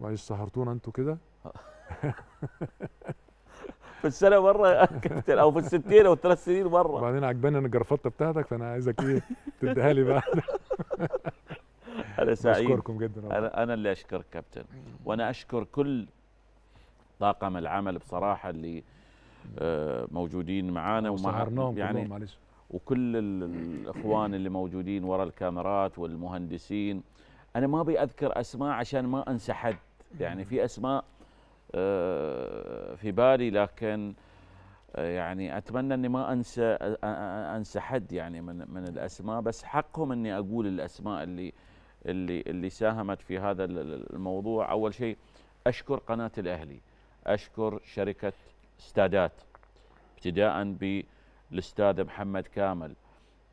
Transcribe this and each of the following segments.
وعايز سهرتونا انتوا كده في السنه مره كابتن او في الستين او الثلاث سنين مره وبعدين عجباني انا الجرفطه بتاعتك فانا عايزك ايه تديها لي بقى انا سعيد بشكركم جدا انا انا اللي اشكر كابتن وانا اشكر كل طاقم العمل بصراحه اللي آه، موجودين معانا ومع يعني معلش وكل الاخوان اللي موجودين ورا الكاميرات والمهندسين انا ما ابي اذكر اسماء عشان ما انسى حد يعني في اسماء آه، في بالي لكن آه، يعني اتمنى اني ما انسى انسى حد يعني من من الاسماء بس حقهم اني اقول الاسماء اللي اللي اللي ساهمت في هذا الموضوع اول شيء اشكر قناه الاهلي اشكر شركه استادات ابتداء بالاستاذ محمد كامل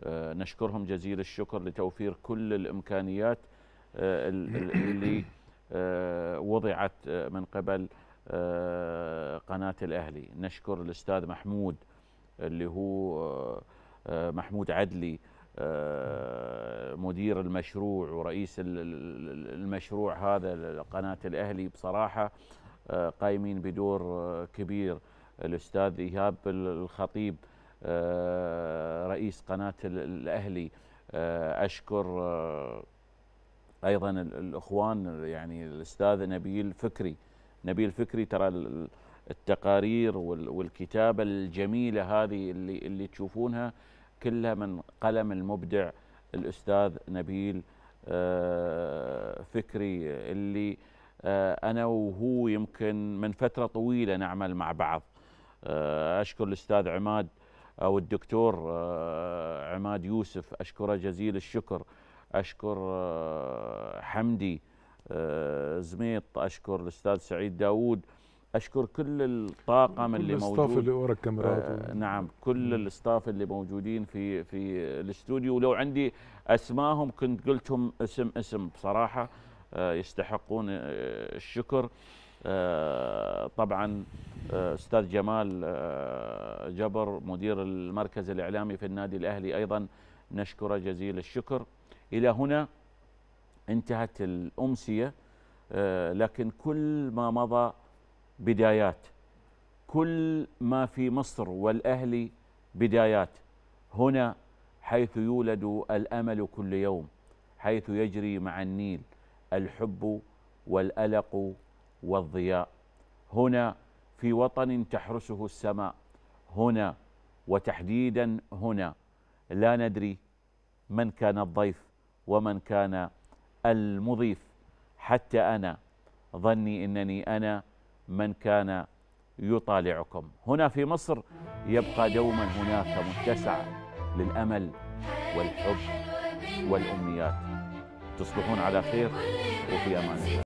آه، نشكرهم جزيل الشكر لتوفير كل الامكانيات اللي آه، وضعت آه، من قبل آه، قناة الأهلي نشكر الأستاذ محمود اللي هو محمود عدلي مدير المشروع ورئيس المشروع هذا قناة الأهلي بصراحة قايمين بدور كبير الأستاذ إيهاب الخطيب رئيس قناة الأهلي أشكر ايضا الاخوان يعني الاستاذ نبيل فكري نبيل فكري ترى التقارير والكتابه الجميله هذه اللي اللي تشوفونها كلها من قلم المبدع الاستاذ نبيل آه، فكري اللي آه، انا وهو يمكن من فتره طويله نعمل مع بعض آه، اشكر الاستاذ عماد او الدكتور عماد يوسف اشكره جزيل الشكر اشكر آه، حمدي آه، زميط اشكر الاستاذ سعيد داوود اشكر كل الطاقم اللي موجود الاستاف اللي ورا الكاميرات آه، نعم كل الاستاف اللي موجودين في في الاستوديو ولو عندي اسماهم كنت قلتهم اسم اسم بصراحه يستحقون الشكر طبعا استاذ جمال جبر مدير المركز الاعلامي في النادي الاهلي ايضا نشكره جزيل الشكر إلى هنا انتهت الأمسية آه، لكن كل ما مضى بدايات كل ما في مصر والأهل بدايات هنا حيث يولد الأمل كل يوم حيث يجري مع النيل الحب والألق والضياء هنا في وطن تحرسه السماء هنا وتحديدا هنا لا ندري من كان الضيف ومن كان المضيف حتى أنا ظني أنني أنا من كان يطالعكم هنا في مصر يبقى دوما هناك متسع للأمل والحب والأمنيات تصبحون على خير وفي أمان الله